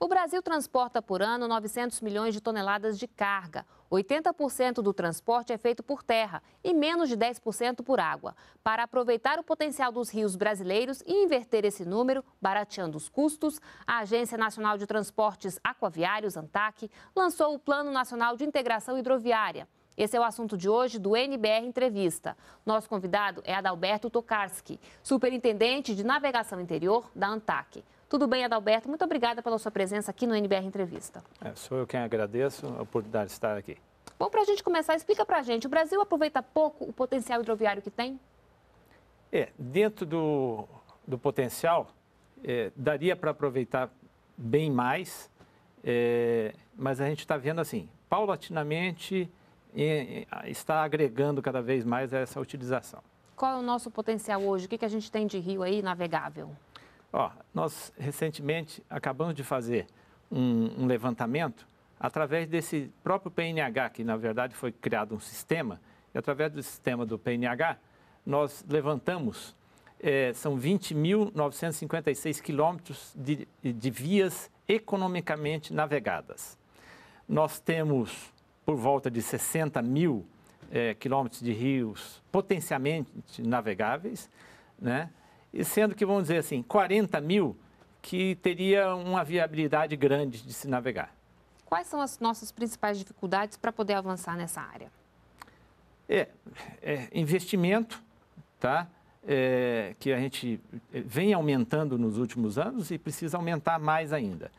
O Brasil transporta por ano 900 milhões de toneladas de carga. 80% do transporte é feito por terra e menos de 10% por água. Para aproveitar o potencial dos rios brasileiros e inverter esse número, barateando os custos, a Agência Nacional de Transportes Aquaviários, ANTAC, lançou o Plano Nacional de Integração Hidroviária. Esse é o assunto de hoje do NBR Entrevista. Nosso convidado é Adalberto Tokarski, superintendente de navegação interior da ANTAC. Tudo bem, Adalberto? Muito obrigada pela sua presença aqui no NBR Entrevista. É, sou eu quem agradeço a oportunidade de estar aqui. Bom, para a gente começar, explica para a gente, o Brasil aproveita pouco o potencial hidroviário que tem? É, dentro do, do potencial, é, daria para aproveitar bem mais, é, mas a gente está vendo assim, paulatinamente é, é, está agregando cada vez mais essa utilização. Qual é o nosso potencial hoje? O que, que a gente tem de rio aí navegável? Ó, nós recentemente acabamos de fazer um, um levantamento através desse próprio PNH, que na verdade foi criado um sistema, e através do sistema do PNH, nós levantamos, é, são 20.956 quilômetros de, de vias economicamente navegadas. Nós temos por volta de 60 mil é, quilômetros de rios potencialmente navegáveis, né? e sendo que, vamos dizer assim, 40 mil que teria uma viabilidade grande de se navegar. Quais são as nossas principais dificuldades para poder avançar nessa área? É, é investimento, tá? É, que a gente é, vem aumentando nos últimos anos e precisa aumentar mais ainda.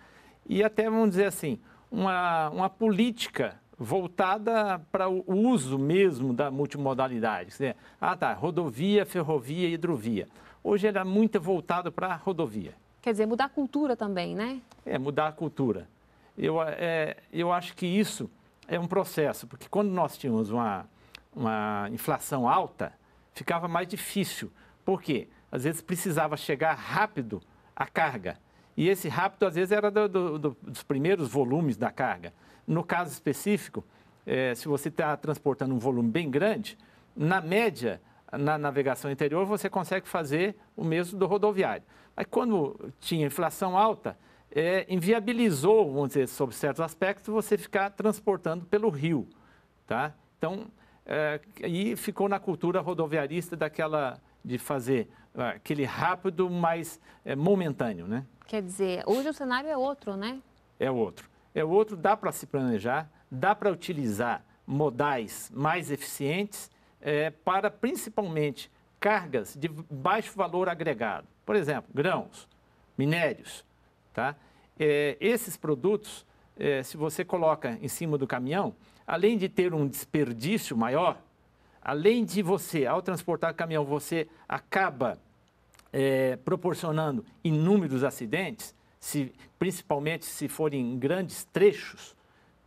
E até, vamos dizer assim, uma, uma política voltada para o uso mesmo da multimodalidade. Dizer, ah, tá, rodovia, ferrovia, hidrovia. Hoje ela é muito voltada para a rodovia. Quer dizer, mudar a cultura também, né? É, mudar a cultura. Eu, é, eu acho que isso é um processo, porque quando nós tínhamos uma, uma inflação alta, ficava mais difícil. Por quê? Às vezes precisava chegar rápido a carga. E esse rápido, às vezes, era do, do, do, dos primeiros volumes da carga. No caso específico, é, se você está transportando um volume bem grande, na média, na navegação interior, você consegue fazer o mesmo do rodoviário. Mas quando tinha inflação alta, é, inviabilizou, vamos dizer, sob certos aspectos, você ficar transportando pelo rio. Tá? Então, é, ficou na cultura rodoviarista daquela de fazer ah, aquele rápido, mas é, momentâneo, né? Quer dizer, hoje o cenário é outro, né? É outro é o outro, dá para se planejar, dá para utilizar modais mais eficientes é, para principalmente cargas de baixo valor agregado. Por exemplo, grãos, minérios. Tá? É, esses produtos, é, se você coloca em cima do caminhão, além de ter um desperdício maior, além de você, ao transportar o caminhão, você acaba é, proporcionando inúmeros acidentes, se, principalmente se forem grandes trechos,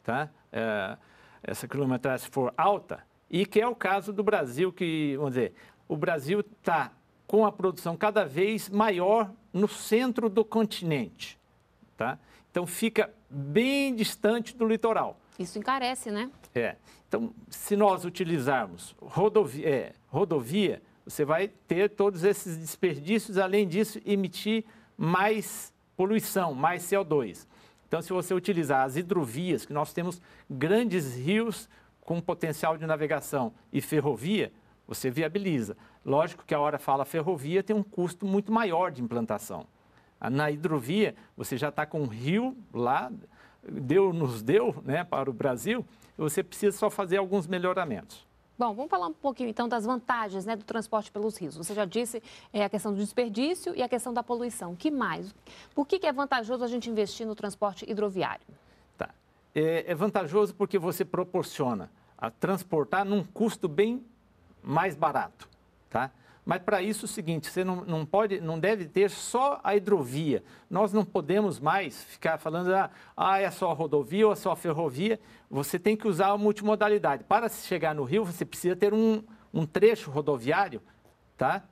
tá? É, essa quilometragem for alta, e que é o caso do Brasil, que, vamos dizer, o Brasil está com a produção cada vez maior no centro do continente, tá? Então, fica bem distante do litoral. Isso encarece, né? É. Então, se nós utilizarmos é, rodovia você vai ter todos esses desperdícios, além disso, emitir mais poluição, mais CO2. Então, se você utilizar as hidrovias, que nós temos grandes rios com potencial de navegação e ferrovia, você viabiliza. Lógico que a hora fala ferrovia tem um custo muito maior de implantação. Na hidrovia, você já está com um rio lá, Deus nos deu né, para o Brasil, você precisa só fazer alguns melhoramentos. Bom, vamos falar um pouquinho então das vantagens né, do transporte pelos rios. Você já disse é, a questão do desperdício e a questão da poluição. que mais? Por que, que é vantajoso a gente investir no transporte hidroviário? Tá. É, é vantajoso porque você proporciona a transportar num custo bem mais barato. Tá? Mas para isso é o seguinte, você não, não pode, não deve ter só a hidrovia. Nós não podemos mais ficar falando, ah, ah é só a rodovia ou é só a ferrovia. Você tem que usar a multimodalidade. Para chegar no Rio, você precisa ter um, um trecho rodoviário, tá?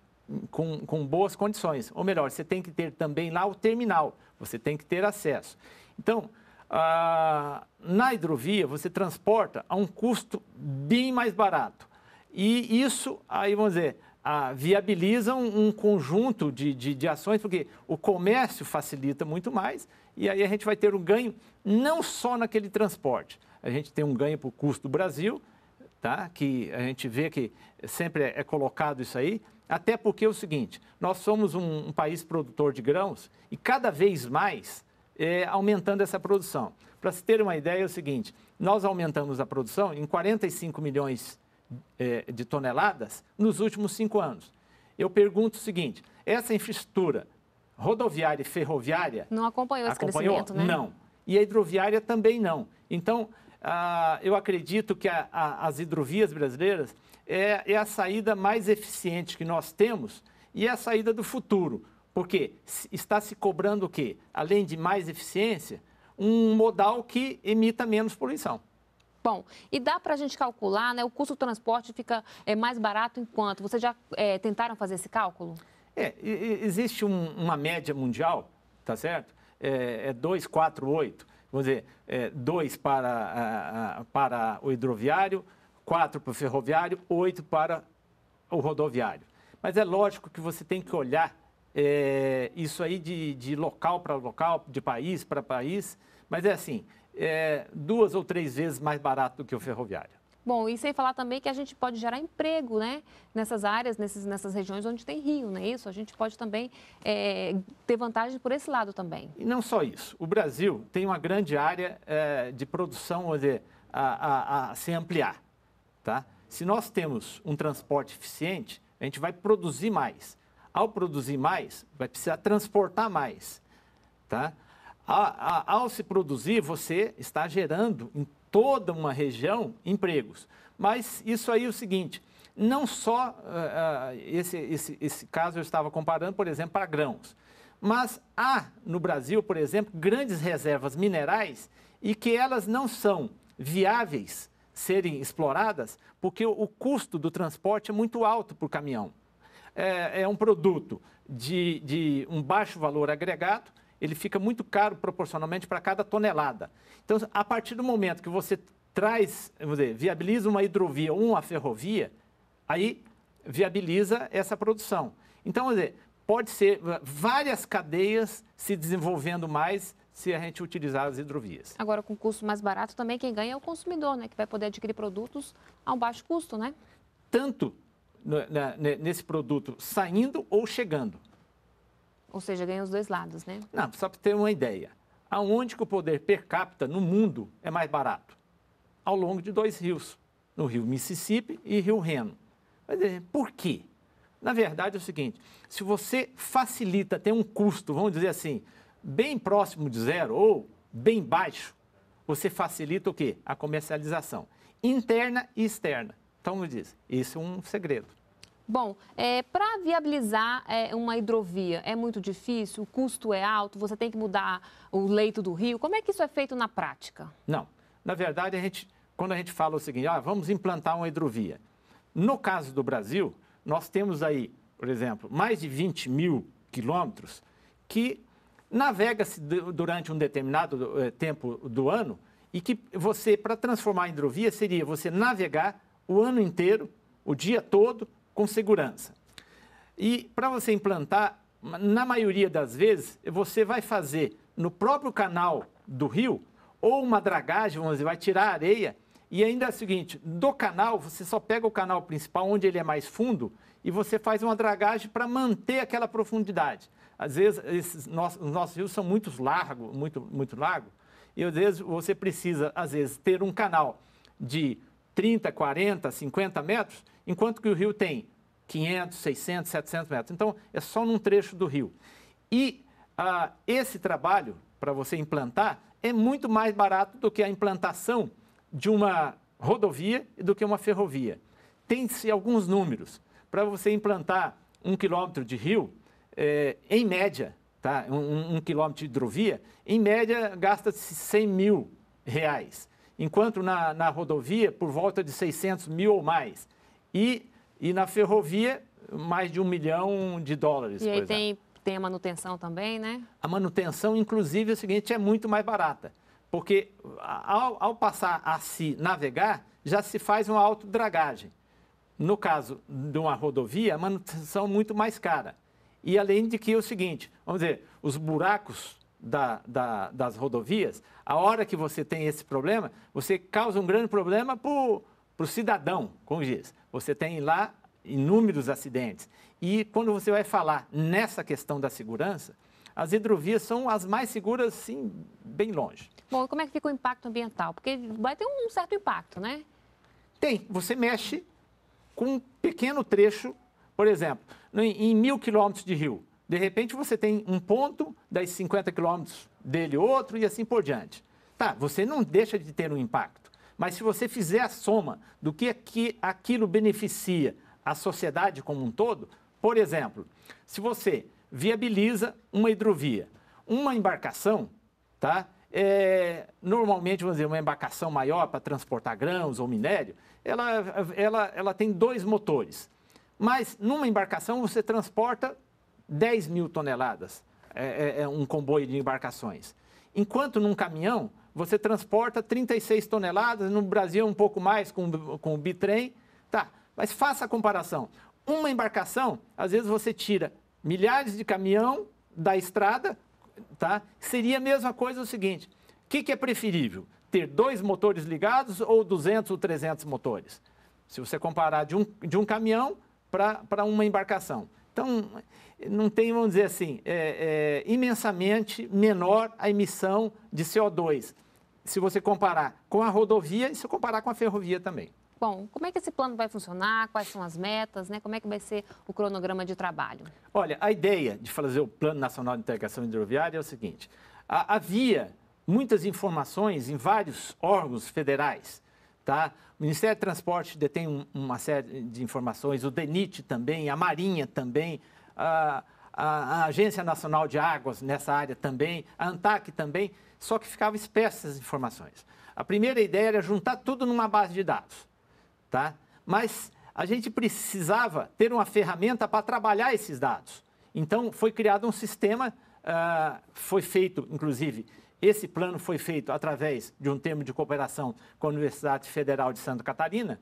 Com, com boas condições. Ou melhor, você tem que ter também lá o terminal, você tem que ter acesso. Então, ah, na hidrovia, você transporta a um custo bem mais barato. E isso, aí vamos dizer, viabilizam um conjunto de, de, de ações, porque o comércio facilita muito mais e aí a gente vai ter um ganho não só naquele transporte. A gente tem um ganho para o custo do Brasil, tá? que a gente vê que sempre é, é colocado isso aí, até porque é o seguinte, nós somos um, um país produtor de grãos e cada vez mais é, aumentando essa produção. Para se ter uma ideia, é o seguinte, nós aumentamos a produção em 45 milhões é, de toneladas nos últimos cinco anos. Eu pergunto o seguinte: essa infraestrutura rodoviária e ferroviária. Não acompanhou esse acompanhou? crescimento, né? Não. E a hidroviária também não. Então, ah, eu acredito que a, a, as hidrovias brasileiras é, é a saída mais eficiente que nós temos e é a saída do futuro. Porque está se cobrando o quê? Além de mais eficiência, um modal que emita menos poluição. Bom, e dá para a gente calcular, né? O custo do transporte fica é, mais barato enquanto Vocês já é, tentaram fazer esse cálculo? É, existe um, uma média mundial, tá certo? É, é 248. Vamos dizer, é, 2 para, a, a, para o hidroviário, 4 para o ferroviário, 8 para o rodoviário. Mas é lógico que você tem que olhar é, isso aí de, de local para local, de país para país, mas é assim, é, duas ou três vezes mais barato do que o ferroviário. Bom, e sem falar também que a gente pode gerar emprego, né? Nessas áreas, nesses, nessas regiões onde tem rio, não é isso? A gente pode também é, ter vantagem por esse lado também. E não só isso. O Brasil tem uma grande área é, de produção dizer, a, a, a se ampliar, tá? Se nós temos um transporte eficiente, a gente vai produzir mais. Ao produzir mais, vai precisar transportar mais, tá? ao se produzir, você está gerando em toda uma região empregos. Mas isso aí é o seguinte: não só uh, esse, esse, esse caso eu estava comparando, por exemplo, para grãos, mas há no Brasil, por exemplo, grandes reservas minerais e que elas não são viáveis serem exploradas porque o custo do transporte é muito alto por caminhão. É, é um produto de, de um baixo valor agregado ele fica muito caro proporcionalmente para cada tonelada. Então, a partir do momento que você traz, vamos dizer, viabiliza uma hidrovia ou uma ferrovia, aí viabiliza essa produção. Então, dizer, pode ser várias cadeias se desenvolvendo mais se a gente utilizar as hidrovias. Agora, com custo mais barato, também quem ganha é o consumidor, né? Que vai poder adquirir produtos a um baixo custo, né? Tanto né, né, nesse produto saindo ou chegando. Ou seja, ganha os dois lados, né? Não, só para ter uma ideia. Aonde que o poder per capita no mundo é mais barato? Ao longo de dois rios, no rio Mississippi e rio Reno. Mas, eh, por quê? Na verdade é o seguinte, se você facilita, tem um custo, vamos dizer assim, bem próximo de zero ou bem baixo, você facilita o quê? A comercialização interna e externa. Então, me diz, isso é um segredo. Bom, é, para viabilizar é, uma hidrovia é muito difícil, o custo é alto, você tem que mudar o leito do rio. Como é que isso é feito na prática? Não. Na verdade, a gente, quando a gente fala o seguinte, ah, vamos implantar uma hidrovia. No caso do Brasil, nós temos aí, por exemplo, mais de 20 mil quilômetros que navega-se durante um determinado eh, tempo do ano e que você, para transformar em hidrovia, seria você navegar o ano inteiro, o dia todo, com segurança. E para você implantar, na maioria das vezes, você vai fazer no próprio canal do rio ou uma dragagem, vamos dizer, vai tirar a areia e ainda é o seguinte, do canal, você só pega o canal principal, onde ele é mais fundo, e você faz uma dragagem para manter aquela profundidade. Às vezes, esses nossos, os nossos rios são muito largos, muito, muito largo, e às vezes você precisa, às vezes, ter um canal de 30, 40, 50 metros, enquanto que o rio tem 500, 600, 700 metros. Então, é só num trecho do rio. E ah, esse trabalho, para você implantar, é muito mais barato do que a implantação de uma rodovia e do que uma ferrovia. Tem-se alguns números. Para você implantar um quilômetro de rio, é, em média, tá? um, um quilômetro de hidrovia, em média gasta-se 100 mil reais enquanto na, na rodovia, por volta de 600 mil ou mais. E, e na ferrovia, mais de um milhão de dólares. E aí tem, tem a manutenção também, né? A manutenção, inclusive, é o seguinte, é muito mais barata. Porque ao, ao passar a se navegar, já se faz uma autodragagem. No caso de uma rodovia, a manutenção é muito mais cara. E além de que é o seguinte, vamos dizer, os buracos da, da, das rodovias, a hora que você tem esse problema, você causa um grande problema para o cidadão, como diz. Você tem lá inúmeros acidentes. E quando você vai falar nessa questão da segurança, as hidrovias são as mais seguras, sim, bem longe. Bom, como é que fica o impacto ambiental? Porque vai ter um certo impacto, né? Tem. Você mexe com um pequeno trecho, por exemplo, em mil quilômetros de rio de repente você tem um ponto, das 50 quilômetros dele outro e assim por diante. Tá, você não deixa de ter um impacto, mas se você fizer a soma do que aquilo beneficia a sociedade como um todo, por exemplo, se você viabiliza uma hidrovia, uma embarcação, tá? É, normalmente, vamos dizer, uma embarcação maior para transportar grãos ou minério, ela, ela, ela tem dois motores. Mas numa embarcação você transporta 10 mil toneladas é, é, é, um comboio de embarcações. Enquanto num caminhão, você transporta 36 toneladas, no Brasil um pouco mais com, com o bitrem. Tá, mas faça a comparação. Uma embarcação, às vezes você tira milhares de caminhão da estrada, tá? Seria a mesma coisa o seguinte, o que, que é preferível? Ter dois motores ligados ou 200 ou 300 motores? Se você comparar de um, de um caminhão para uma embarcação. Então, não tem, vamos dizer assim, é, é, imensamente menor a emissão de CO2, se você comparar com a rodovia e se comparar com a ferrovia também. Bom, como é que esse plano vai funcionar? Quais são as metas? Né? Como é que vai ser o cronograma de trabalho? Olha, a ideia de fazer o Plano Nacional de Integração Hidroviária é o seguinte: havia muitas informações em vários órgãos federais Tá? O Ministério do Transporte detém um, uma série de informações, o DENIT também, a Marinha também, a, a, a, Agência Nacional de Águas nessa área também, a ANTAC também, só que ficavam espessas as informações. A primeira ideia era juntar tudo numa base de dados, tá? mas a gente precisava ter uma ferramenta para trabalhar esses dados. Então, foi criado um sistema, uh, foi feito, inclusive, esse plano foi feito através de um termo de cooperação com a Universidade Federal de Santa Catarina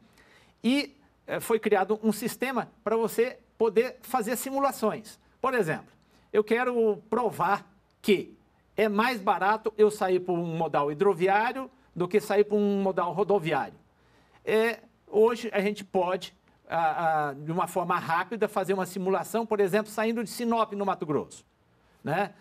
e eh, foi criado um sistema para você poder fazer simulações. Por exemplo, eu quero provar que é mais barato eu sair por um modal hidroviário do que sair por um modal rodoviário. É, hoje a gente pode, a, a, de uma forma rápida, fazer uma simulação, por exemplo, saindo de Sinop, no Mato Grosso. Né?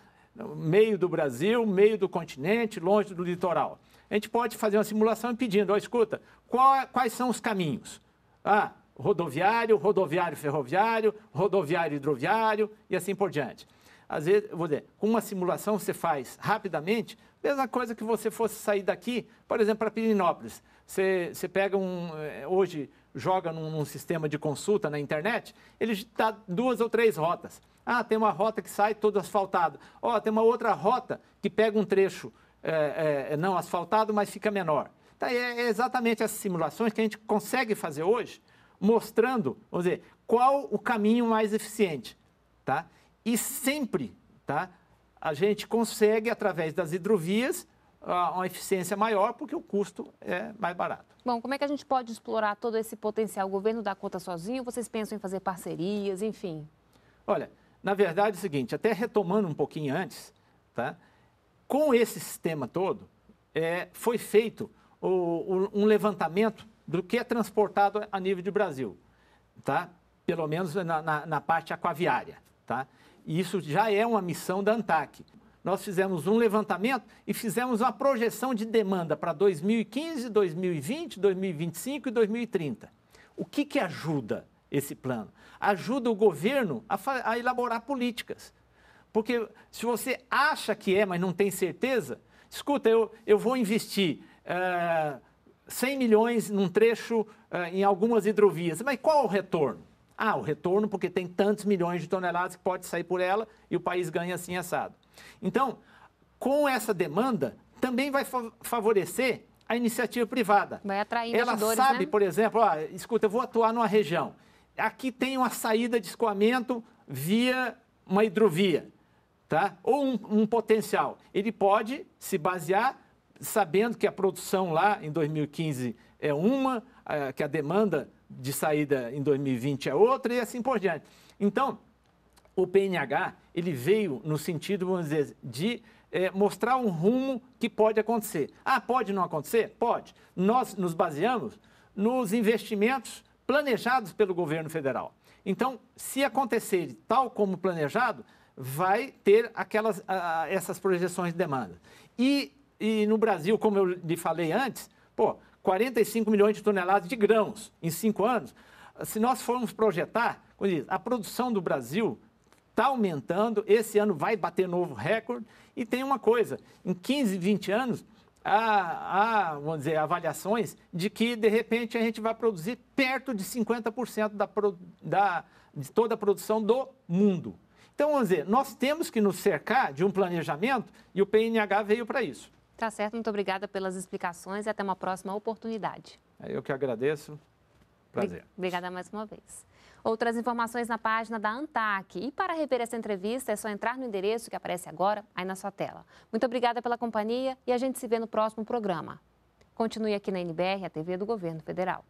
meio do Brasil, meio do continente, longe do litoral. A gente pode fazer uma simulação pedindo, ó, escuta, qual, é, quais são os caminhos? Ah, rodoviário, rodoviário ferroviário, rodoviário hidroviário e assim por diante. Às vezes, vou dizer, com uma simulação você faz rapidamente, mesma coisa que você fosse sair daqui, por exemplo, para Pirinópolis. Você, você pega um, eh, hoje joga num, num sistema de consulta na internet, ele dá tá duas ou três rotas. Ah, tem uma rota que sai todo asfaltado. Ó, oh, tem uma outra rota que pega um trecho é, é, não asfaltado, mas fica menor. Tá, é, é exatamente essas simulações que a gente consegue fazer hoje, mostrando, vamos dizer, qual o caminho mais eficiente, tá? E sempre, tá? A gente consegue através das hidrovias uma eficiência maior porque o custo é mais barato. Bom, como é que a gente pode explorar todo esse potencial? O governo dá conta sozinho? Vocês pensam em fazer parcerias, enfim? Olha, na verdade, é o seguinte, até retomando um pouquinho antes, tá? com esse sistema todo, é, foi feito o, o, um levantamento do que é transportado a nível de Brasil, tá? pelo menos na, na, na parte aquaviária. Tá? E isso já é uma missão da ANTAC. Nós fizemos um levantamento e fizemos uma projeção de demanda para 2015, 2020, 2025 e 2030. O que, que ajuda esse plano. Ajuda o governo a, a elaborar políticas. Porque se você acha que é, mas não tem certeza, escuta, eu, eu vou investir é, eh, 100 milhões num trecho é, em algumas hidrovias, mas qual o retorno? Ah, o retorno porque tem tantos milhões de toneladas que pode sair por ela e o país ganha assim assado. Então, com essa demanda, também vai favorecer a iniciativa privada. Vai atrair Ela sabe, né? por exemplo, ó, escuta, eu vou atuar numa região aqui tem uma saída de escoamento via uma hidrovia, tá? Ou um, um potencial. Ele pode se basear sabendo que a produção lá em 2015 é uma, que a demanda de saída em 2020 é outra e assim por diante. Então, o PNH ele veio no sentido, vamos dizer, de é, mostrar um rumo que pode acontecer. Ah, pode não acontecer? Pode. Nós nos baseamos nos investimentos planejados pelo governo federal. Então, se acontecer tal como planejado, vai ter aquelas, essas projeções de demanda. E, e no Brasil, como eu lhe falei antes, pô, 45 milhões de toneladas de grãos em cinco anos. Se nós formos projetar, a produção do Brasil está aumentando, esse ano vai bater novo recorde. E tem uma coisa: em 15, 20 anos, há, há, vamos dizer, avaliações de que, de repente, a gente vai produzir perto de 50% da, da, de toda a produção do mundo. Então, vamos dizer, nós temos que nos cercar de um planejamento e o PNH veio para isso. Tá certo, muito obrigada pelas explicações e até uma próxima oportunidade. Eu que agradeço. Prazer. Obrigada mais uma vez. Outras informações na página da ANTAC. E para rever essa entrevista, é só entrar no endereço que aparece agora aí na sua tela. Muito obrigada pela companhia e a gente se vê no próximo programa. Continue aqui na NBR, a TV do Governo Federal.